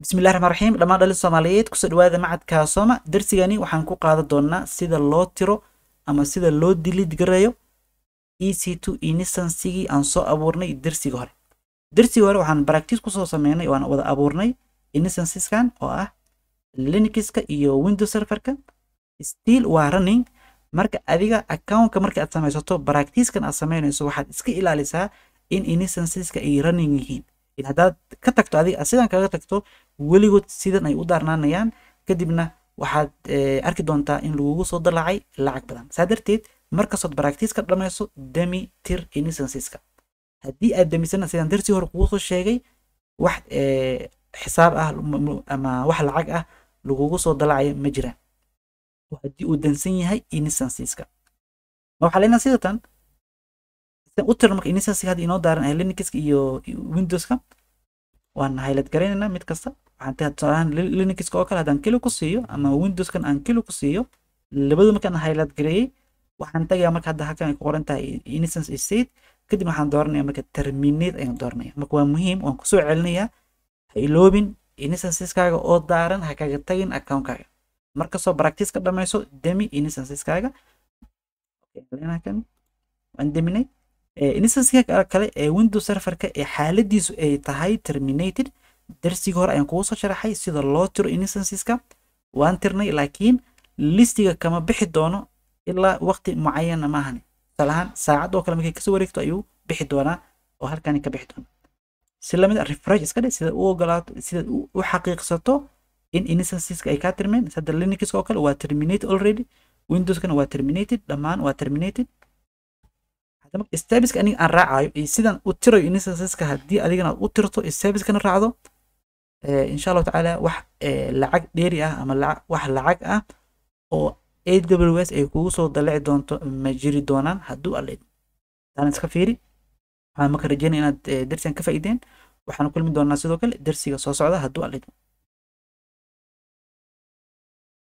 bismillahi raxmaan raxiim dhammaan dhalin soomaaliyeed kusoo dhawaada macadka sooma darsigani waxaan ku qaadan doonaa sida loo tiro ama sida loo dilid garayo e c t e aan soo abuurnay darsiga hore darsiga hore waxaan baraktiis kusoo sameynay waan wada abuurnay inisansiskan e oo ah linikiska iyo window serverka stiil waa running marka adiga accountka marka aad samaysato baraktiiskan aad samaynayso waxaad iska ilaalisaa in inisansiska e ay running yihiin in haddaad ka tagto adiga sidan kaga tagto weligood sidan ay u daarnaanayaan kadibna waxaad eh, arki doontaa in lagugu soo dalacay lacag badan saa darteed markastood baractiiska dhammayso demi tir instanceska haddii aad damisana sidaan darsi hore kugu soo sheegay wax eh, xisaab ah ama wax lacag ah lagugu soo dalacayo ma jiraan haddii uu dansan yahay ma waxaa leenaha sidatan u tir marka instanceska hadda inoo daaran eh, linux iyo windowska waan haylad garaynaynaa mid kasta waxaan tusaalahan linuxka oo kale haddaan kilo ku siiyo ama windowskan aan kilo ku siiyo labadu markaan haylad gareeyey waxaan tagayaa marka hadda halkan ay ku qoran tahay innocence state kadib waxaan dooranaya marka terminate ayaan dooranaya marka waa muhiim waan kusoo celinayaa ha iloobin innocenceskaaga oo daaran ha kaga tagin account markastoo practice ka dhamayso demi innocenceskaaga waan deminay instansiga kale ee windows serverka ee xaaladiisu ay tahay terminated darsigii hore ayaan kugu soo sharaxay sida loo tiro instanceska waan tirnay laakiin listiga kama bixi doono ilaa waqti mucayana maahan salahaan saacad oo kale markay kasoo wareegto ayuu bixi doonaa oo halkani ka bixi doona si lamid ah refresh iska dhe sidaad u ogolaato sidaad u xaqiiqsato in instanceska ay kaa tirmeen sada linuxka oo kale waa terminated already windowskana waa terminated dhammaan waa terminated stabiska aniga aan raacayo iyo sidaan u tirayo instanceska haddii adigana aad u tirto stabiskana raacdo eh, insha allahu tacaala wax eh, lacag dheeri ah ama wax lacag ah oo a w s ay kugu soo dalaci doonto ma jiri doonaan hadduu alle taan iska fiiri waxaan marka rajeynaya inaad eh, darsigan ka faa'iideen waxaan kulmi doonaa sidoo kale darsiga soo socda hadduu alle